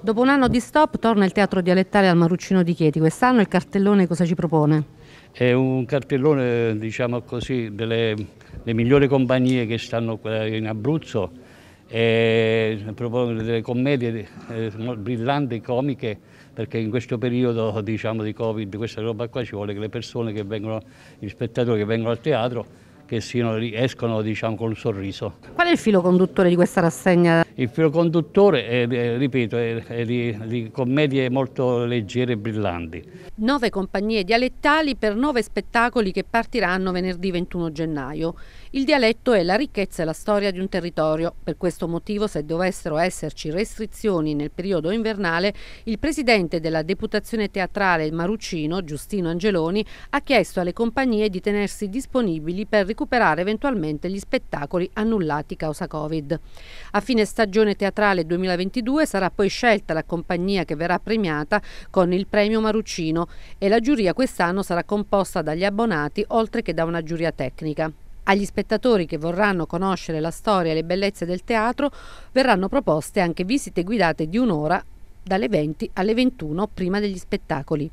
Dopo un anno di stop torna il teatro dialettale al Maruccino di Chieti. Quest'anno il cartellone cosa ci propone? È un cartellone, diciamo così, delle migliori compagnie che stanno in Abruzzo e propone delle commedie eh, brillanti, comiche, perché in questo periodo diciamo, di Covid questa roba qua ci vuole che le persone che vengono, gli spettatori che vengono al teatro, che siano, escono diciamo, con un sorriso. Qual è il filo conduttore di questa rassegna? Il filo conduttore, è, ripeto, è, è di, di commedie molto leggere e brillanti. Nove compagnie dialettali per nove spettacoli che partiranno venerdì 21 gennaio. Il dialetto è la ricchezza e la storia di un territorio. Per questo motivo, se dovessero esserci restrizioni nel periodo invernale, il presidente della deputazione teatrale Maruccino, Giustino Angeloni, ha chiesto alle compagnie di tenersi disponibili per recuperare eventualmente gli spettacoli annullati causa Covid. A fine stagione stagione teatrale 2022 sarà poi scelta la compagnia che verrà premiata con il premio Maruccino e la giuria quest'anno sarà composta dagli abbonati oltre che da una giuria tecnica. Agli spettatori che vorranno conoscere la storia e le bellezze del teatro verranno proposte anche visite guidate di un'ora dalle 20 alle 21 prima degli spettacoli.